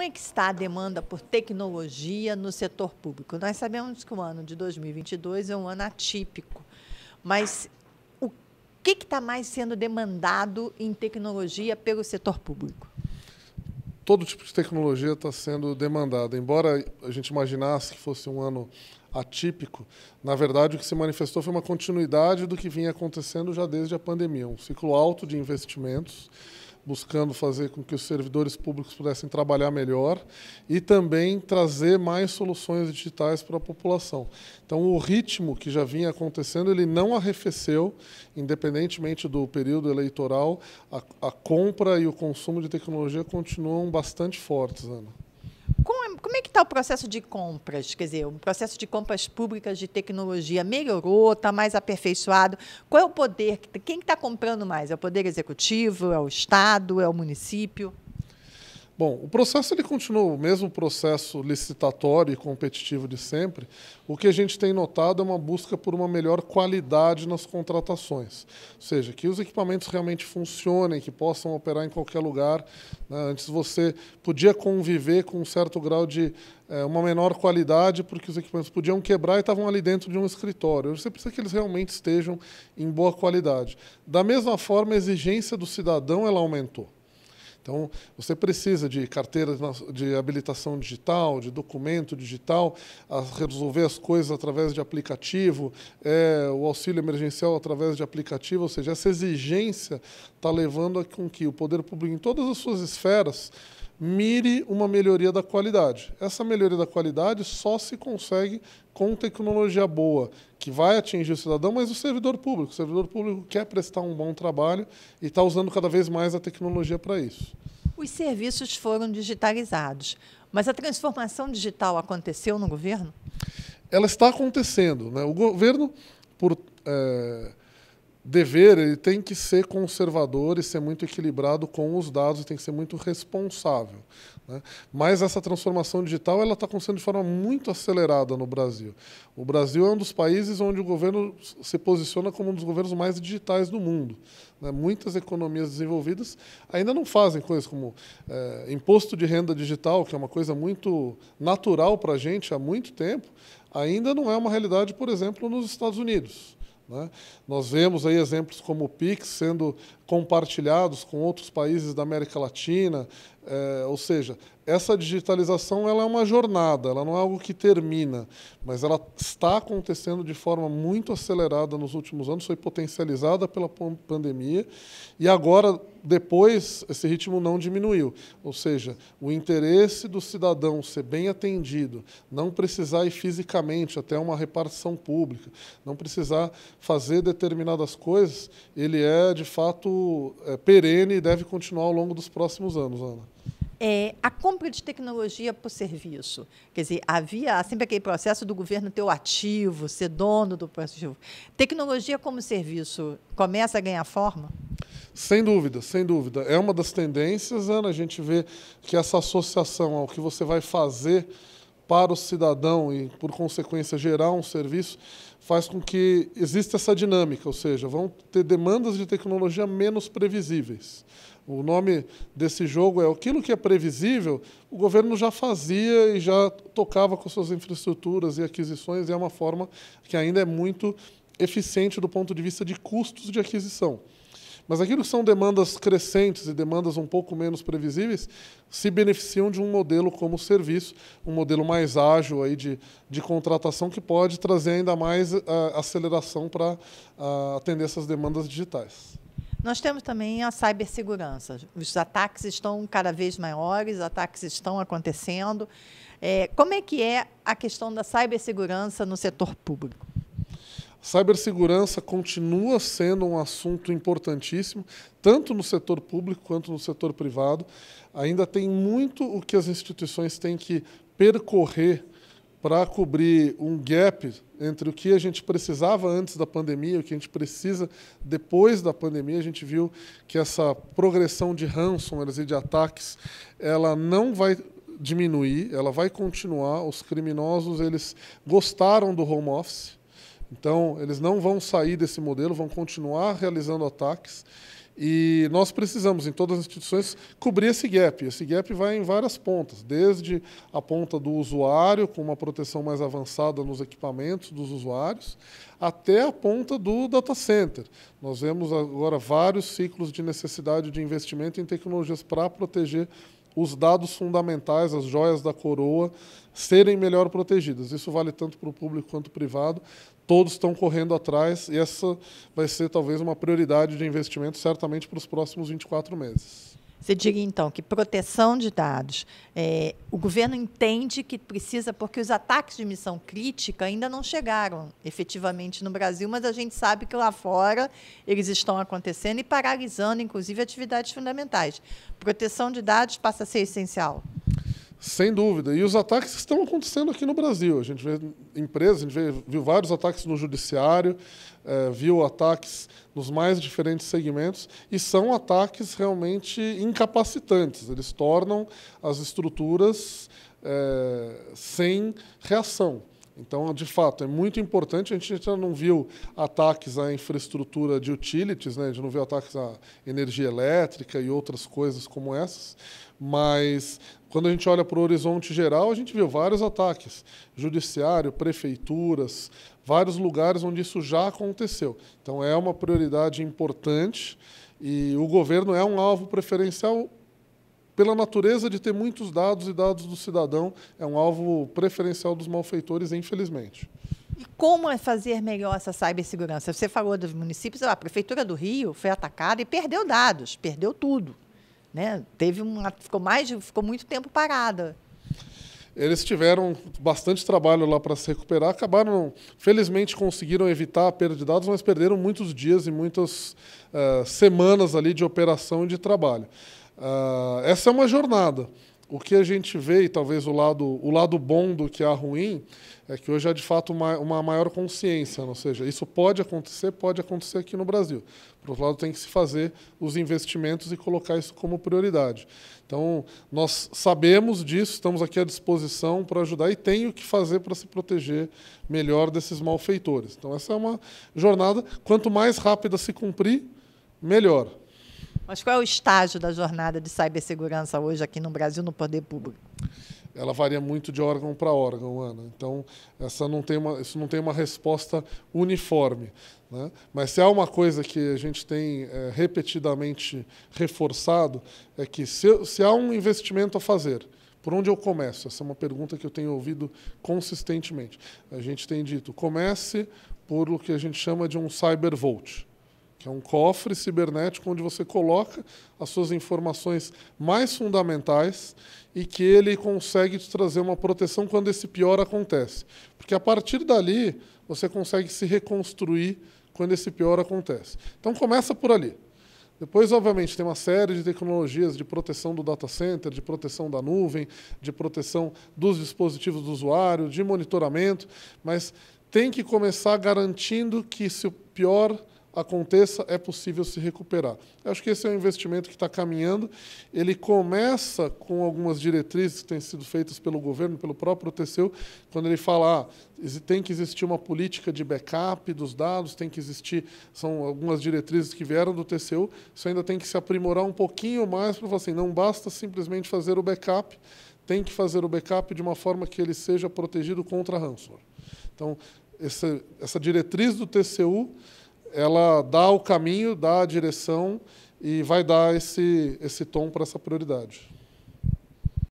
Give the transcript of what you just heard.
Como é que está a demanda por tecnologia no setor público? Nós sabemos que o ano de 2022 é um ano atípico, mas o que está mais sendo demandado em tecnologia pelo setor público? Todo tipo de tecnologia está sendo demandado. Embora a gente imaginasse que fosse um ano atípico, na verdade o que se manifestou foi uma continuidade do que vinha acontecendo já desde a pandemia, um ciclo alto de investimentos buscando fazer com que os servidores públicos pudessem trabalhar melhor e também trazer mais soluções digitais para a população. Então, o ritmo que já vinha acontecendo, ele não arrefeceu, independentemente do período eleitoral, a, a compra e o consumo de tecnologia continuam bastante fortes, Ana como é que está o processo de compras? Quer dizer, o processo de compras públicas de tecnologia melhorou, está mais aperfeiçoado? Qual é o poder? Quem está comprando mais? É o Poder Executivo? É o Estado? É o município? Bom, o processo ele continua o mesmo processo licitatório e competitivo de sempre. O que a gente tem notado é uma busca por uma melhor qualidade nas contratações, ou seja, que os equipamentos realmente funcionem, que possam operar em qualquer lugar. Né? Antes você podia conviver com um certo grau de é, uma menor qualidade, porque os equipamentos podiam quebrar e estavam ali dentro de um escritório. Você precisa que eles realmente estejam em boa qualidade. Da mesma forma, a exigência do cidadão ela aumentou. Então, você precisa de carteira de habilitação digital, de documento digital, resolver as coisas através de aplicativo, é, o auxílio emergencial através de aplicativo, ou seja, essa exigência está levando a com que o poder público, em todas as suas esferas, mire uma melhoria da qualidade. Essa melhoria da qualidade só se consegue com tecnologia boa, que vai atingir o cidadão, mas o servidor público. O servidor público quer prestar um bom trabalho e está usando cada vez mais a tecnologia para isso. Os serviços foram digitalizados, mas a transformação digital aconteceu no governo? Ela está acontecendo. Né? O governo, por. É dever ele tem que ser conservador e ser muito equilibrado com os dados, tem que ser muito responsável. Né? Mas essa transformação digital ela está acontecendo de forma muito acelerada no Brasil. O Brasil é um dos países onde o governo se posiciona como um dos governos mais digitais do mundo. Né? Muitas economias desenvolvidas ainda não fazem coisas como é, imposto de renda digital, que é uma coisa muito natural para a gente há muito tempo, ainda não é uma realidade, por exemplo, nos Estados Unidos. Né? Nós vemos aí exemplos como o PIX sendo compartilhados com outros países da América Latina, é, ou seja, essa digitalização ela é uma jornada, ela não é algo que termina, mas ela está acontecendo de forma muito acelerada nos últimos anos, foi potencializada pela pandemia e agora, depois, esse ritmo não diminuiu. Ou seja, o interesse do cidadão ser bem atendido, não precisar ir fisicamente até uma repartição pública, não precisar fazer determinadas coisas, ele é de fato é, perene e deve continuar ao longo dos próximos anos, Ana. É, a compra de tecnologia por serviço. Quer dizer, havia sempre aquele processo do governo ter o ativo, ser dono do ativo. Tecnologia como serviço começa a ganhar forma? Sem dúvida, sem dúvida. É uma das tendências, Ana. A gente vê que essa associação ao que você vai fazer para o cidadão e, por consequência, gerar um serviço faz com que exista essa dinâmica, ou seja, vão ter demandas de tecnologia menos previsíveis. O nome desse jogo é aquilo que é previsível, o governo já fazia e já tocava com suas infraestruturas e aquisições, e é uma forma que ainda é muito eficiente do ponto de vista de custos de aquisição. Mas aquilo que são demandas crescentes e demandas um pouco menos previsíveis se beneficiam de um modelo como serviço, um modelo mais ágil aí de, de contratação que pode trazer ainda mais uh, aceleração para uh, ah, atender essas demandas digitais. Nós temos também a cibersegurança. Os ataques estão cada vez maiores, ataques estão acontecendo. É, como é que é a questão da cibersegurança no setor público? Cibersegurança continua sendo um assunto importantíssimo, tanto no setor público quanto no setor privado. Ainda tem muito o que as instituições têm que percorrer para cobrir um gap entre o que a gente precisava antes da pandemia e o que a gente precisa depois da pandemia. A gente viu que essa progressão de ransomware e de ataques, ela não vai diminuir, ela vai continuar. Os criminosos, eles gostaram do home office, então, eles não vão sair desse modelo, vão continuar realizando ataques. E nós precisamos, em todas as instituições, cobrir esse gap. Esse gap vai em várias pontas, desde a ponta do usuário, com uma proteção mais avançada nos equipamentos dos usuários, até a ponta do data center. Nós vemos agora vários ciclos de necessidade de investimento em tecnologias para proteger os dados fundamentais, as joias da coroa, serem melhor protegidas. Isso vale tanto para o público quanto para o privado. Todos estão correndo atrás e essa vai ser talvez uma prioridade de investimento, certamente para os próximos 24 meses. Você diria, então, que proteção de dados, é, o governo entende que precisa, porque os ataques de missão crítica ainda não chegaram efetivamente no Brasil, mas a gente sabe que lá fora eles estão acontecendo e paralisando, inclusive, atividades fundamentais. Proteção de dados passa a ser essencial. Sem dúvida. E os ataques estão acontecendo aqui no Brasil. A gente vê empresas, a gente vê, viu vários ataques no judiciário, é, viu ataques nos mais diferentes segmentos, e são ataques realmente incapacitantes. Eles tornam as estruturas é, sem reação. Então, de fato, é muito importante. A gente já não viu ataques à infraestrutura de utilities, né? a gente não viu ataques à energia elétrica e outras coisas como essas, mas quando a gente olha para o horizonte geral, a gente viu vários ataques: judiciário, prefeituras, vários lugares onde isso já aconteceu. Então, é uma prioridade importante e o governo é um alvo preferencial pela natureza de ter muitos dados e dados do cidadão, é um alvo preferencial dos malfeitores, infelizmente. E como é fazer melhor essa cibersegurança? Você falou dos municípios, a prefeitura do Rio foi atacada e perdeu dados, perdeu tudo, né? Teve uma, ficou mais, ficou muito tempo parada. Eles tiveram bastante trabalho lá para se recuperar, acabaram, felizmente conseguiram evitar a perda de dados, mas perderam muitos dias e muitas uh, semanas ali de operação e de trabalho. Uh, essa é uma jornada. O que a gente vê, e talvez o lado, o lado bom do que há ruim, é que hoje há de fato uma, uma maior consciência, ou seja, isso pode acontecer, pode acontecer aqui no Brasil. Por outro lado, tem que se fazer os investimentos e colocar isso como prioridade. Então, nós sabemos disso, estamos aqui à disposição para ajudar e tem o que fazer para se proteger melhor desses malfeitores. Então, essa é uma jornada. Quanto mais rápida se cumprir, melhor. Mas qual é o estágio da jornada de cibersegurança hoje aqui no Brasil, no poder público? Ela varia muito de órgão para órgão, Ana. Então, essa não tem uma, isso não tem uma resposta uniforme. Né? Mas se há uma coisa que a gente tem é, repetidamente reforçado, é que se, se há um investimento a fazer, por onde eu começo? Essa é uma pergunta que eu tenho ouvido consistentemente. A gente tem dito, comece por o que a gente chama de um cyber vote que é um cofre cibernético onde você coloca as suas informações mais fundamentais e que ele consegue te trazer uma proteção quando esse pior acontece. Porque a partir dali você consegue se reconstruir quando esse pior acontece. Então começa por ali. Depois, obviamente, tem uma série de tecnologias de proteção do data center, de proteção da nuvem, de proteção dos dispositivos do usuário, de monitoramento, mas tem que começar garantindo que se o pior aconteça, é possível se recuperar. Eu acho que esse é um investimento que está caminhando. Ele começa com algumas diretrizes que têm sido feitas pelo governo, pelo próprio TCU, quando ele fala ah, tem que existir uma política de backup dos dados, tem que existir, são algumas diretrizes que vieram do TCU, isso ainda tem que se aprimorar um pouquinho mais para falar assim, não basta simplesmente fazer o backup, tem que fazer o backup de uma forma que ele seja protegido contra ransomware. Então, essa, essa diretriz do TCU ela dá o caminho, dá a direção e vai dar esse, esse tom para essa prioridade.